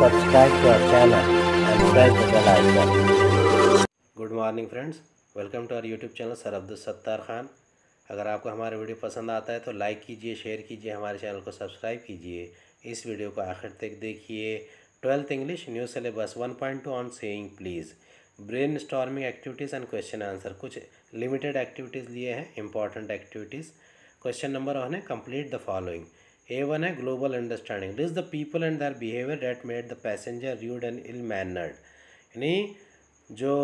subscribe to our channel and press the bell icon. Good morning friends. Welcome to our YouTube channel sir Abdul Sattar Khan अगर आपको हमारे video पसंद आता है तो लाइक कीजिए शेयर कीजिए हमारे चैनल को सब्सक्राइब कीजिए इस वीडियो को आखिर तक देखिए twelfth English new syllabus one point two on saying please brainstorming activities and question answer कुछ लिमिटेड एक्टिविटीज़ लिए हैं important activities question number one है complete the following A one है global understanding this the people and their behaviour that made the passenger rude and ill mannered यानी जो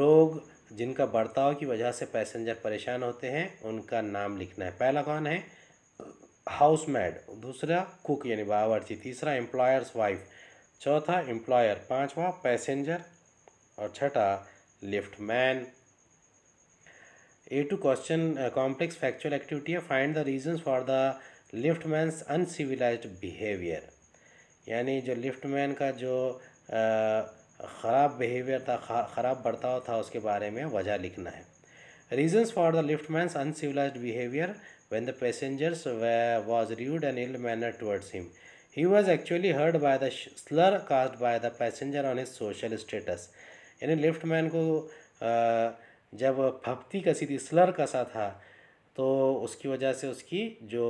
लोग जिनका बर्ताव की वजह से पैसेंजर परेशान होते हैं उनका नाम लिखना है पहला कौन है हाउस मैड दूसरा कुक यानी बावर्ची तीसरा एम्प्लॉयर्स वाइफ चौथा एम्प्लॉयर पाँचवा पैसेंजर और छठा lift man A two question complex factual activity है find the reason for the lift man's uncivilised behaviour यानी जो लिफ्ट मैन का जो ख़राब बिहेवियर था ख़राब बर्ताव था उसके बारे में वजह लिखना है reasons for the lift man's uncivilised behaviour when the passengers were was rude and ill manner towards him he was actually hurt by the slur cast by the on on social status यानी lift man को जब फप्ती कसी थी Slur कसा था तो उसकी वजह से उसकी जो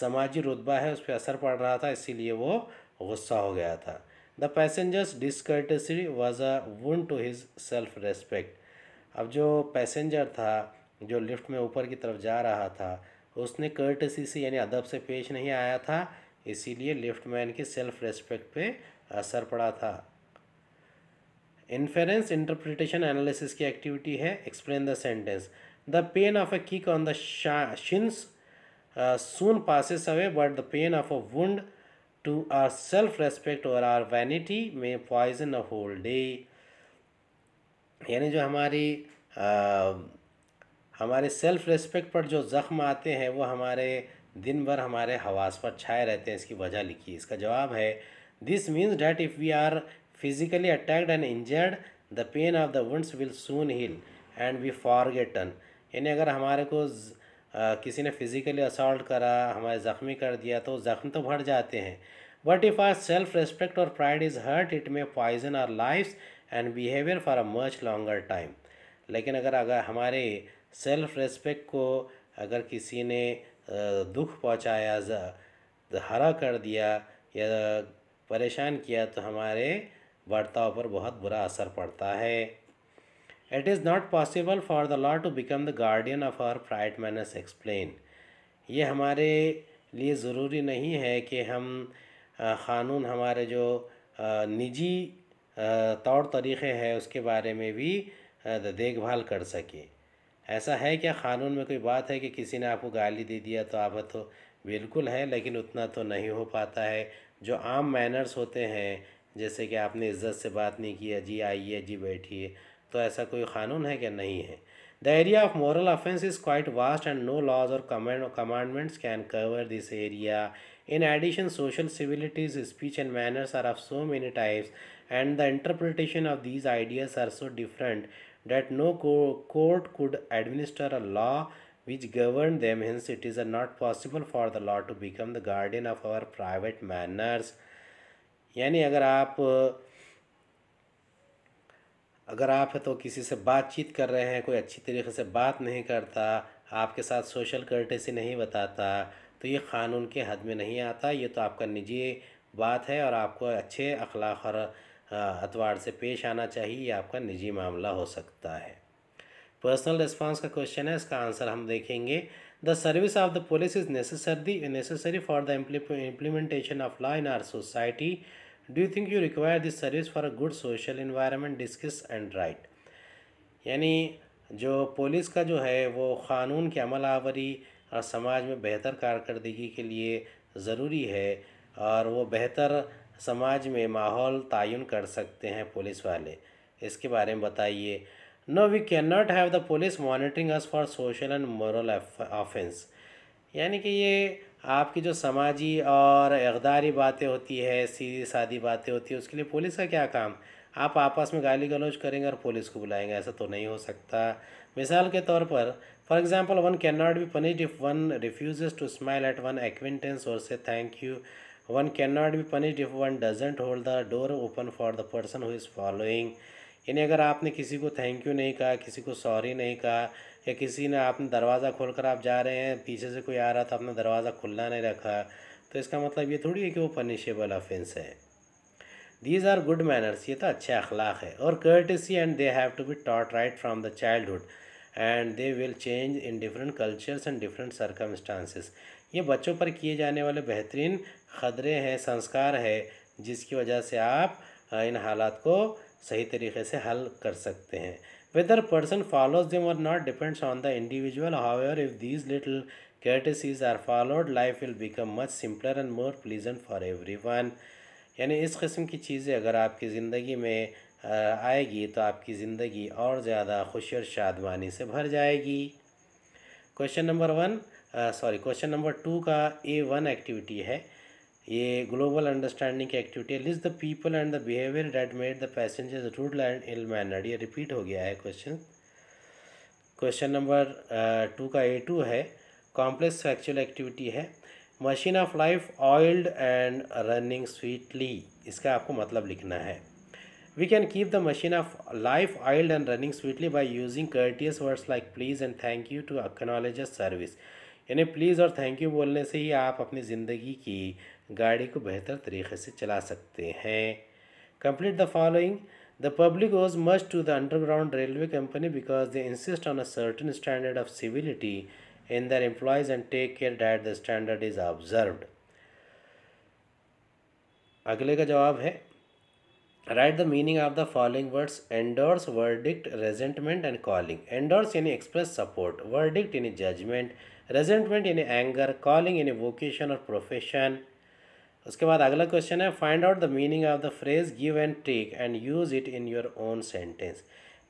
समाजी रुतबा है उस पर असर पड़ रहा था इसीलिए वो गुस्सा हो गया था the passengers discourtesy was a wound to his self respect अब जो पैसेंजर था जो लिफ्ट में ऊपर की तरफ जा रहा था उसने कर्टसी से यानी अदब से पेश नहीं आया था इसीलिए लिफ्ट मैन की सेल्फ रेस्पेक्ट पे असर पड़ा था इन्फेरेंस इंटरप्रिटेशन एनालिसिस की एक्टिविटी है explain the sentence the pain of a kick on the shins soon uh, soon passes away, but the pain of a wound to our self respect और our vanity may poison a whole day. यानी जो हमारी आ, uh, हमारे self respect पर जो ज़ख्म आते हैं वो हमारे दिन भर हमारे हवास पर छाए रहते हैं इसकी वजह लिखी इसका जवाब है this means that if we are physically attacked and injured the pain of the wounds will soon heal and we forgotten यानी अगर हमारे को ज, किसी ने फिज़िकली असल्ट करा हमारे ज़ख्मी कर दिया तो ज़ख्म तो भर जाते हैं but if our self respect और pride is hurt it may poison our life and behaviour for a much longer time लेकिन अगर अगर हमारे सेल्फ रेस्पेक्ट को अगर किसी ने दुख पहुँचाया हरा कर दिया या परेशान किया तो हमारे बर्ताव पर बहुत बुरा असर पड़ता है It is not possible for the law to become the guardian of our pride manners explain ये हमारे लिए ज़रूरी नहीं है कि हम क़ानून हमारे जो निजी तौर तरीक़े हैं उसके बारे में भी देखभाल कर सके ऐसा है क्या क़ानून में कोई बात है कि किसी ने आपको गाली दे दिया तो आप तो बिल्कुल है लेकिन उतना तो नहीं हो पाता है जो आम मैनर्स होते हैं जैसे कि आपने इज़्ज़त से बात नहीं किया जी आइए जी बैठिए तो ऐसा कोई कानून है क्या नहीं है the area of moral offence is quite vast and no laws और commandments can cover this area in addition social civilities speech and manners are of so many types and the interpretation of these ideas are so different that no court could administer a law which govern them hence it is a not possible for the law to become the guardian of our private manners यानी अगर आप अगर आप है तो किसी से बातचीत कर रहे हैं कोई अच्छी तरीके से बात नहीं करता आपके साथ सोशल कर्टेसी नहीं बताता तो ये क़ानून के हद में नहीं आता ये तो आपका निजी बात है और आपको अच्छे अखलाक और अतवार से पेश आना चाहिए ये आपका निजी मामला हो सकता है पर्सनल रिस्पॉन्स का क्वेश्चन है इसका आंसर हम देखेंगे the service of the police is necessary necessary for the implementation of law in our society do you think you require this service for a good social environment discuss and write यानी जो police का जो है वो क़ानून की अमल आवरी और समाज में बेहतर कारकर्दगी के लिए ज़रूरी है और वो बेहतर समाज में माहौल तयन कर सकते हैं पुलिस वाले इसके बारे में बताइए no we can not have the police monitoring us for social and moral offence यानी कि ये आपकी जो समाजी और अकदारी बातें होती है सीधी सादी बातें होती है उसके लिए पुलिस का क्या काम आप आपस में गाली गलौज करेंगे और पुलिस को बुलाएंगे ऐसा तो नहीं हो सकता मिसाल के तौर पर for example one can not be punished if one refuses to smile at one acquaintance और say thank you one can not be punished if one doesn't hold the door open for the person who is following यानी अगर आपने किसी को thank you नहीं कहा किसी को सॉरी नहीं कहा या किसी ने आपने दरवाज़ा खोल कर आप जा रहे हैं पीछे से कोई आ रहा था आपने दरवाज़ा खुला नहीं रखा तो इसका मतलब ये थोड़ी है कि वो पनिशेबल ऑफेंस है दीज आर गुड मैनर्स ये तो अच्छे अखलाक है और courtesy and they have to be taught right from the childhood and they will change in different cultures and different circumstances ये बच्चों पर किए जाने वाले बेहतरीन खदरे हैं संस्कार है जिसकी वजह से आप इन हालात को सही तरीके से हल कर सकते हैं Whether person follows them or not depends on the individual. However, if these little courtesies are followed, life will become much simpler and more pleasant for everyone. यानी इस किस्म की चीज़ें अगर आपकी ज़िंदगी में आएगी तो आपकी ज़िंदगी और ज़्यादा खुशी और शादमानी से भर जाएगी question number one sorry question number two का ए वन एक्टिविटी है ये ग्लोबल अंडरस्टैंडिंग की एक्टिविटी है list the people and the behaviour that made the passengers rude and ill mannered ये रिपीट हो गया है क्वेश्चन क्वेश्चन नंबर टू का ए टू है कॉम्प्लेक्स फैक्चुअल एक्टिविटी है machine of life oiled and running sweetly इसका आपको मतलब लिखना है we can keep the machine of life oiled and running sweetly by using courteous words like please and thank you to acknowledge service यानी please और thank you बोलने से ही आप अपनी ज़िंदगी की गाड़ी को बेहतर तरीके से चला सकते हैं complete the following the public was must to the underground railway company because they insist on a certain standard of civility in their employees and take care that the standard is observed अगले का जवाब है write the meaning of the following words endorse verdict resentment and calling endorse यानी express support verdict यानी judgement resentment यानी anger calling यानी vocation और profession उसके बाद अगला क्वेश्चन है find out the meaning of the phrase give and take and use it in your own sentence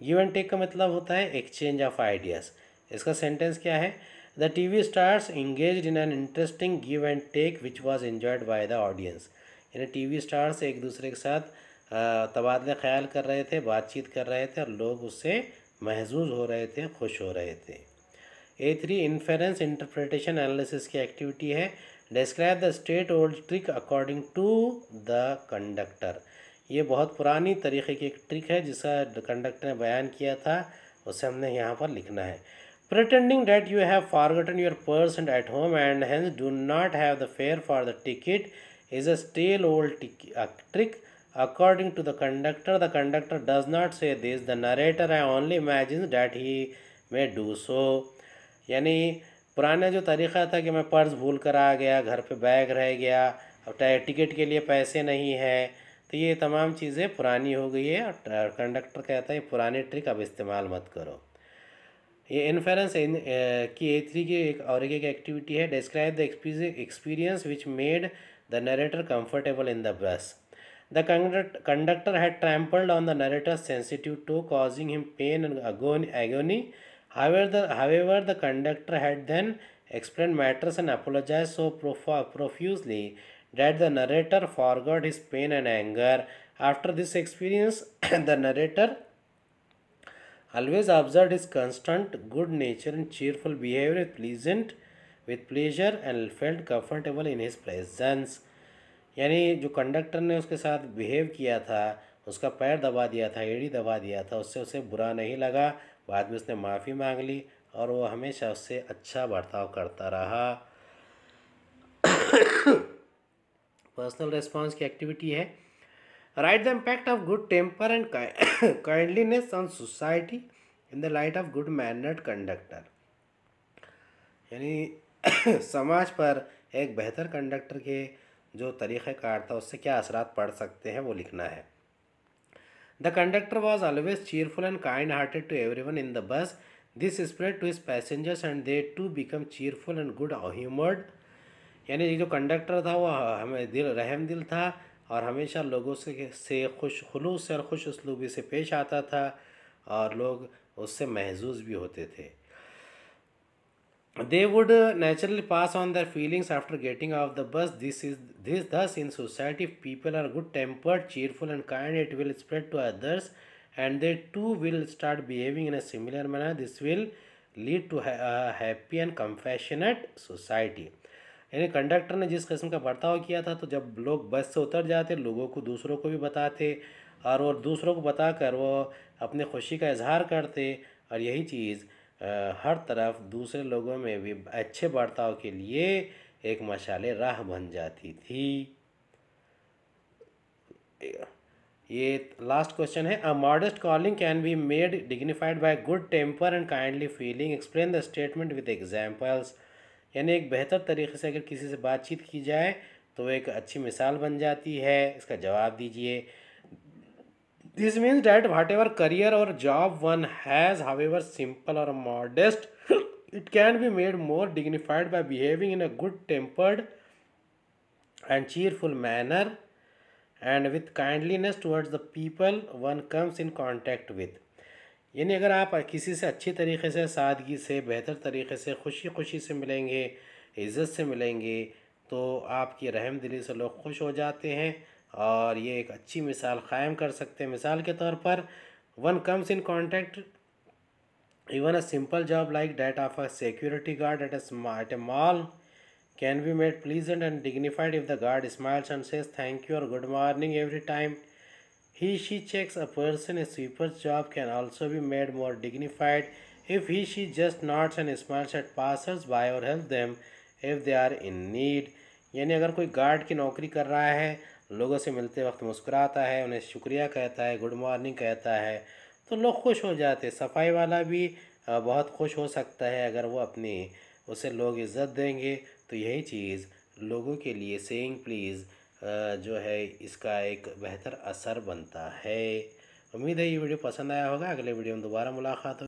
give and take का मतलब होता है एक्सचेंज ऑफ आइडियाज़ इसका सेंटेंस क्या है the T V stars engage in an interesting give and take which was enjoyed by the audience यानी T V stars एक दूसरे के साथ तबादले ख्याल कर रहे थे बातचीत कर रहे थे और लोग उससे महजूज हो रहे थे खुश हो रहे थे A three inference interpretation analysis की एक्टिविटी है describe the stale old trick according to the conductor ये बहुत पुरानी तरीके की एक ट्रिक है जिसका कंडक्टर ने बयान किया था उसे हमने यहाँ पर लिखना है pretending that you have forgotten your purse at home and hence do not have the fare for the ticket is a stale old trick according to the conductor the conductor does not say this the narrator I only imagine that he may do so यानी पुराना जो तरीक़ा था कि मैं purse भूल कर आ गया घर पे बैग रह गया अब टिकट के लिए पैसे नहीं है तो ये तमाम चीज़ें पुरानी हो गई है और कंडक्टर कहता है पुरानी ट्रिक अब इस्तेमाल मत करो ये इन्फेरेंस इन की ए थ्री की एक और एक एक्टिविटी है describe the experience which made the narrator comfortable in the bus The conductor had on the narrator sensitive to causing causing pain and and agony However, the, however, the conductor had then explained matters and apologized so prof profusely that the narrator forgot his pain and anger. After this experience, the narrator always observed his constant good nature and cheerful behavior with pleasant with pleasure and felt comfortable in his presence. यानी जो conductor ने उसके साथ behave किया था उसका पैर दबा दिया था एड़ी दबा दिया था उससे उसे बुरा नहीं लगा बाद में उसने माफ़ी मांग ली और वो हमेशा उससे अच्छा बर्ताव करता रहा पर्सनल रेस्पॉन्स की एक्टिविटी है write the impact of good temper and kindliness on society in the light of good mannered conductor यानी समाज पर एक बेहतर कंडक्टर के जो तरीक़ार था उससे क्या असरात पड़ सकते हैं वो लिखना है The conductor was always cheerful and kind hearted to everyone in the bus. This spread to his passengers and they too become cheerful and good humoured. यानी जो कंडक्टर था वो हमें दिल रहम दिल था और हमेशा लोगों से से खुश खलूस और खुश उसलूबी से पेश आता था और लोग उससे महजूज भी होते थे they would naturally pass on their feelings after getting off the bus this is this thus in society if people are good tempered cheerful and kind it will spread to others and they too will start behaving in a similar manner this will lead to a happy and compassionate society यानी conductor ने जिस किस्म का बर्ताव किया था तो जब लोग बस से उतर जाते लोगों को दूसरों को भी बताते और वो दूसरों को बताकर वो अपने खुशी का इजहार करते और यही चीज़ हर तरफ दूसरे लोगों में भी अच्छे बर्ताव के लिए एक मशाले राह बन जाती थी ये लास्ट क्वेश्चन है a modest calling can be made dignified by good temper and kindly feeling explain the statement with examples यानी एक बेहतर तरीके से अगर किसी से बातचीत की जाए तो एक अच्छी मिसाल बन जाती है इसका जवाब दीजिए this means that whatever career और job one has however simple और modest it can be made more dignified by behaving in a good tempered and cheerful manner and with kindliness towards the people one comes in contact with यानी अगर आप किसी से अच्छी तरीके से सादगी से बेहतर तरीके से खुशी खुशी से मिलेंगे इज्जत से मिलेंगे तो आपकी रहम दिली से लोग खुश हो जाते हैं और ये एक अच्छी मिसाल क़ायम कर सकते हैं मिसाल के तौर पर one comes in contact even a simple job like that of a security guard at at a mall can be made pleasant and dignified if the guard smiles and says thank you or good morning every time he she checks a person a sweeper job can also भी made more dignified if he she just nods and smiles at passers by or help them if they are in need यानी अगर कोई guard की नौकरी कर रहा है लोगों से मिलते वक्त मुस्कुराता है उन्हें शुक्रिया कहता है गुड मॉर्निंग कहता है तो लोग खुश हो जाते सफाई वाला भी बहुत खुश हो सकता है अगर वो अपनी उसे लोग इज़्ज़त देंगे तो यही चीज़ लोगों के लिए सेइंग प्लीज़ जो है इसका एक बेहतर असर बनता है उम्मीद है ये वीडियो पसंद आया होगा अगले वीडियो में दोबारा मुलाकात हो